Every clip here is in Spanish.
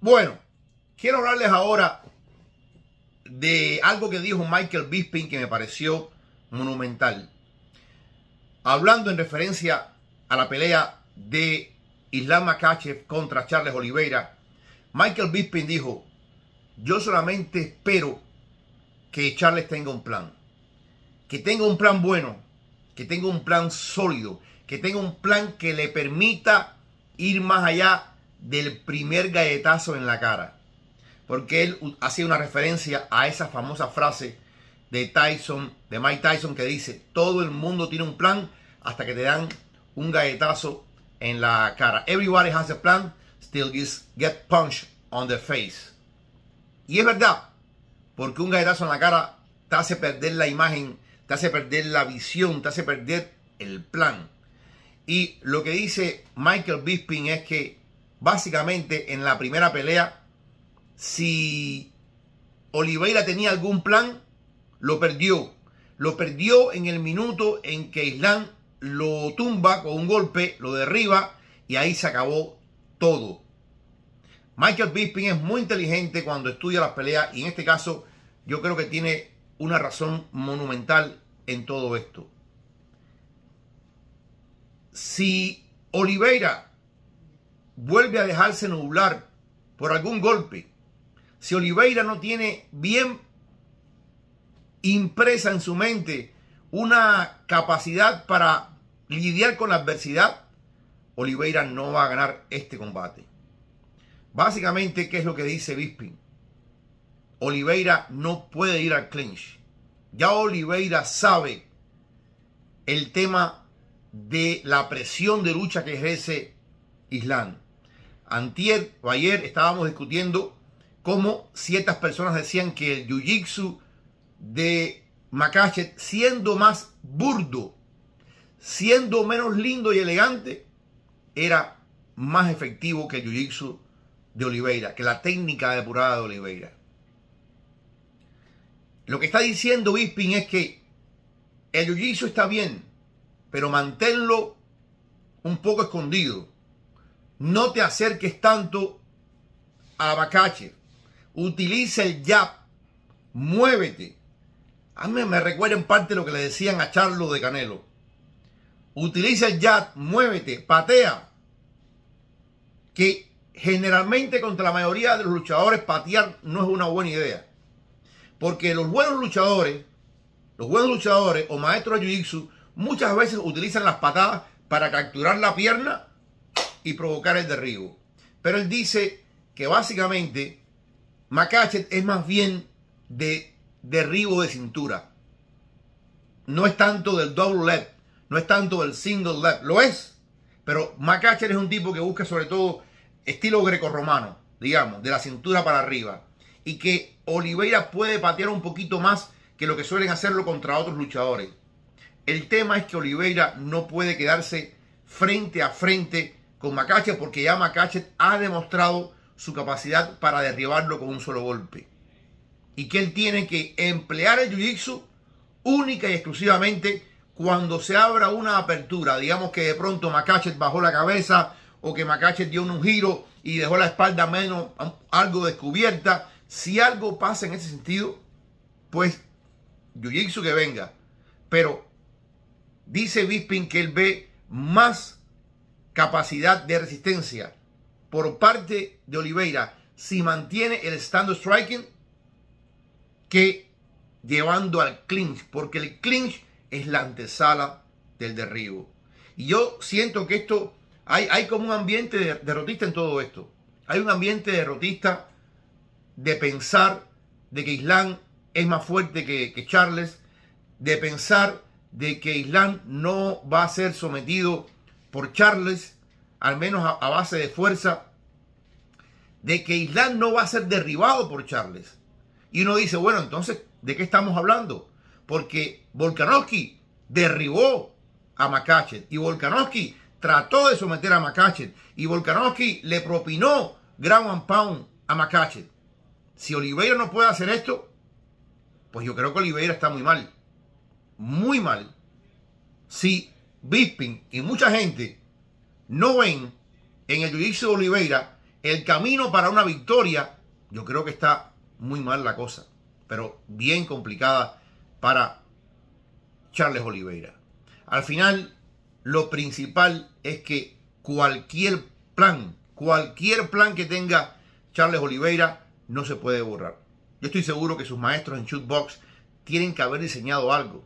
Bueno, quiero hablarles ahora de algo que dijo Michael Bisping que me pareció monumental. Hablando en referencia a la pelea de Islam Makachev contra Charles Oliveira, Michael Bisping dijo, yo solamente espero que Charles tenga un plan, que tenga un plan bueno, que tenga un plan sólido, que tenga un plan que le permita ir más allá del primer galletazo en la cara. Porque él hacía una referencia a esa famosa frase de Tyson, de Mike Tyson, que dice, todo el mundo tiene un plan hasta que te dan un galletazo en la cara. Everybody has a plan, still gets punched on the face. Y es verdad, porque un galletazo en la cara te hace perder la imagen, te hace perder la visión, te hace perder el plan. Y lo que dice Michael Bisping es que básicamente en la primera pelea, si Oliveira tenía algún plan, lo perdió. Lo perdió en el minuto en que Islam lo tumba con un golpe, lo derriba y ahí se acabó todo. Michael Bisping es muy inteligente cuando estudia las peleas y en este caso yo creo que tiene una razón monumental en todo esto. Si Oliveira vuelve a dejarse nublar por algún golpe, si Oliveira no tiene bien impresa en su mente una capacidad para lidiar con la adversidad, Oliveira no va a ganar este combate. Básicamente, ¿qué es lo que dice Bisping? Oliveira no puede ir al clinch. Ya Oliveira sabe el tema de la presión de lucha que ejerce Island. Antier o ayer estábamos discutiendo cómo ciertas personas decían que el jiu-jitsu de Makachet, siendo más burdo, siendo menos lindo y elegante, era más efectivo que el jiu-jitsu de Oliveira, que la técnica depurada de Oliveira. Lo que está diciendo Bisping es que el jiu-jitsu está bien, pero manténlo un poco escondido no te acerques tanto a abacache. Utiliza el jab. Muévete. A mí me recuerda en parte lo que le decían a Charlo de Canelo. Utiliza el jab, muévete, patea. Que generalmente contra la mayoría de los luchadores patear no es una buena idea. Porque los buenos luchadores, los buenos luchadores o maestros de Jiu-Jitsu muchas veces utilizan las patadas para capturar la pierna y provocar el derribo. Pero él dice que básicamente Macachet es más bien de derribo de cintura. No es tanto del double leg, no es tanto del single leg, lo es. Pero Macachet es un tipo que busca sobre todo estilo grecorromano, digamos, de la cintura para arriba. Y que Oliveira puede patear un poquito más que lo que suelen hacerlo contra otros luchadores. El tema es que Oliveira no puede quedarse frente a frente con Macache porque ya Macache ha demostrado su capacidad para derribarlo con un solo golpe. Y que él tiene que emplear el jiu-jitsu única y exclusivamente cuando se abra una apertura. Digamos que de pronto Macachet bajó la cabeza o que Macachet dio un giro y dejó la espalda menos algo descubierta. Si algo pasa en ese sentido, pues jiu-jitsu que venga. Pero dice Bisping que él ve más capacidad de resistencia por parte de Oliveira si mantiene el stand striking que llevando al clinch, porque el clinch es la antesala del derribo. Y yo siento que esto, hay, hay como un ambiente derrotista en todo esto. Hay un ambiente derrotista de pensar de que Islam es más fuerte que, que Charles, de pensar de que Islam no va a ser sometido por Charles, al menos a, base de fuerza, de que Islam no va a ser derribado por Charles. Y uno dice, bueno, entonces, ¿de qué estamos hablando? Porque Volkanovski derribó a Macache y Volkanovski trató de someter a Macache y Volkanovski le propinó ground and pound a Macache. Si Oliveira no puede hacer esto, pues yo creo que Oliveira está muy mal. Muy mal. Si Bisping y mucha gente no ven en el juicio de Oliveira el camino para una victoria, yo creo que está muy mal la cosa, pero bien complicada para Charles Oliveira. Al final, lo principal es que cualquier plan, cualquier plan que tenga Charles Oliveira, no se puede borrar. Yo estoy seguro que sus maestros en shootbox tienen que haber diseñado algo,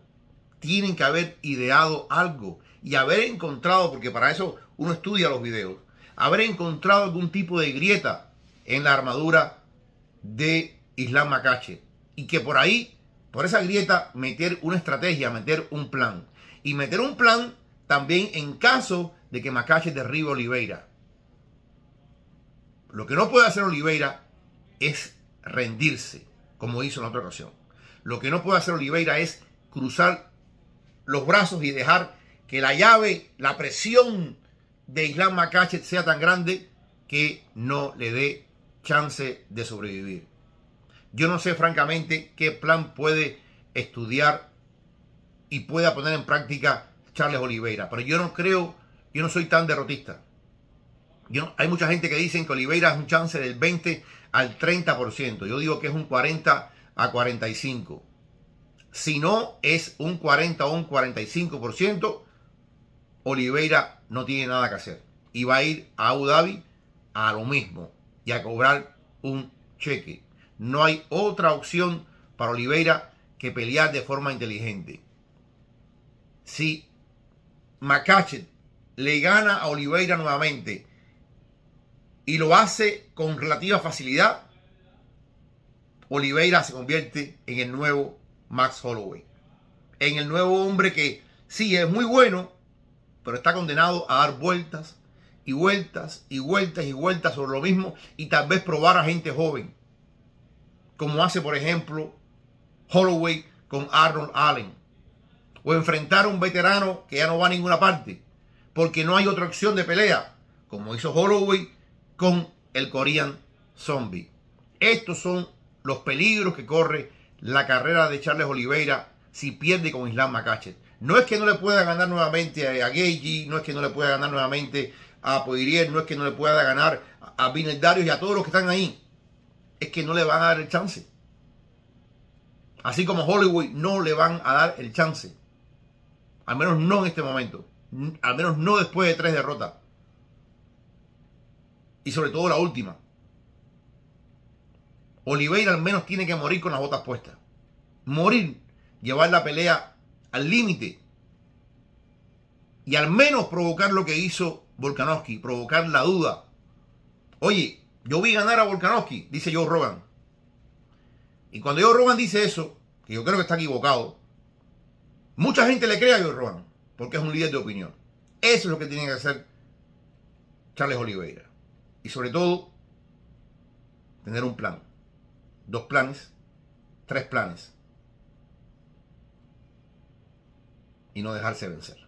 tienen que haber ideado algo y haber encontrado, porque para eso uno estudia los videos, habré encontrado algún tipo de grieta en la armadura de Islam Macache. Y que por ahí, por esa grieta, meter una estrategia, meter un plan. Y meter un plan también en caso de que Macache derribe Oliveira. Lo que no puede hacer Oliveira es rendirse, como hizo en otra ocasión. Lo que no puede hacer Oliveira es cruzar los brazos y dejar que la llave, la presión de Islam Makachet sea tan grande que no le dé chance de sobrevivir. Yo no sé francamente qué plan puede estudiar y pueda poner en práctica Charles Oliveira, pero yo no creo, yo no soy tan derrotista. Yo, hay mucha gente que dicen que Oliveira es un chance del 20 al 30%. Yo digo que es un 40 a 45. Si no es un 40 o un 45%, Oliveira no tiene nada que hacer. Y va a ir a Abu Dhabi a lo mismo y a cobrar un cheque. No hay otra opción para Oliveira que pelear de forma inteligente. Si Macachet le gana a Oliveira nuevamente y lo hace con relativa facilidad, Oliveira se convierte en el nuevo Max Holloway. En el nuevo hombre que sí es muy bueno, pero está condenado a dar vueltas y vueltas y vueltas y vueltas sobre lo mismo y tal vez probar a gente joven, como hace por ejemplo Holloway con Arnold Allen, o enfrentar a un veterano que ya no va a ninguna parte, porque no hay otra opción de pelea, como hizo Holloway con el Korean Zombie. Estos son los peligros que corre la carrera de Charles Oliveira si pierde con Islam Makachev. No es que no le pueda ganar nuevamente a Gagey, no es que no le pueda ganar nuevamente a Poirier, no es que no le pueda ganar a Binel y a todos los que están ahí. Es que no le van a dar el chance. Así como Hollywood no le van a dar el chance. Al menos no en este momento. Al menos no después de tres derrotas. Y sobre todo la última. Oliveira al menos tiene que morir con las botas puestas. Morir. Llevar la pelea al límite. Y al menos provocar lo que hizo Volkanovski, provocar la duda. Oye, yo vi ganar a Volkanovski, dice Joe Rogan. Y cuando Joe Rogan dice eso, que yo creo que está equivocado, mucha gente le cree a Joe Rogan, porque es un líder de opinión. Eso es lo que tiene que hacer Charles Oliveira. Y sobre todo, tener un plan. Dos planes, tres planes. y no dejarse vencer.